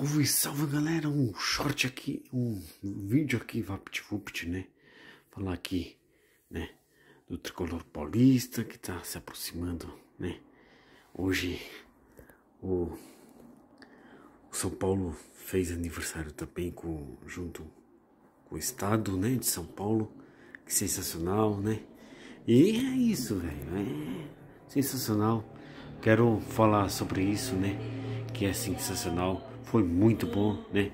Salve, salve galera! Um short aqui, um vídeo aqui, VaptVupt, né? Falar aqui, né? Do tricolor paulista que tá se aproximando, né? Hoje o, o São Paulo fez aniversário também com, junto com o estado, né? De São Paulo. Que sensacional, né? E é isso, velho. É sensacional. Quero falar sobre isso, né? Que é sensacional foi muito bom, né?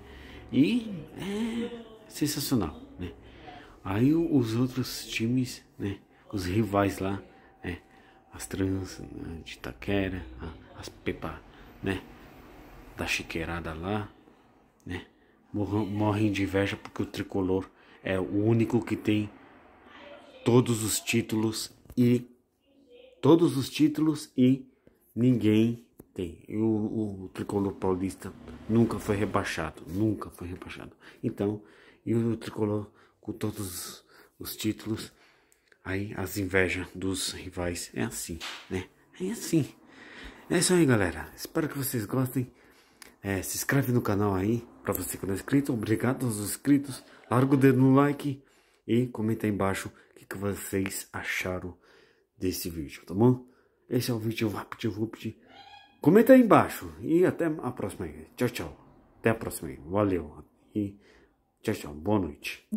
E é sensacional, né? Aí os outros times, né? Os rivais lá, né? As trans né? de Itaquera, as pepa, né? Da chiqueirada lá, né? Morram, morrem de inveja porque o tricolor é o único que tem todos os títulos e todos os títulos e ninguém tem. E o, o, tricolor paulista nunca foi rebaixado. Nunca foi rebaixado. Então, e o tricolor com todos os títulos, aí as invejas dos rivais. É assim, né? É assim. É isso aí, galera. Espero que vocês gostem. É, se inscreve no canal aí, pra você que não é inscrito. Obrigado aos inscritos. Larga o dedo no like e comenta aí embaixo o que, que vocês acharam desse vídeo, tá bom? Esse é o vídeo Vapt Vupt Comenta aí embaixo. E até a próxima. Tchau, tchau. Até a próxima. Valeu. E tchau, tchau. Boa noite.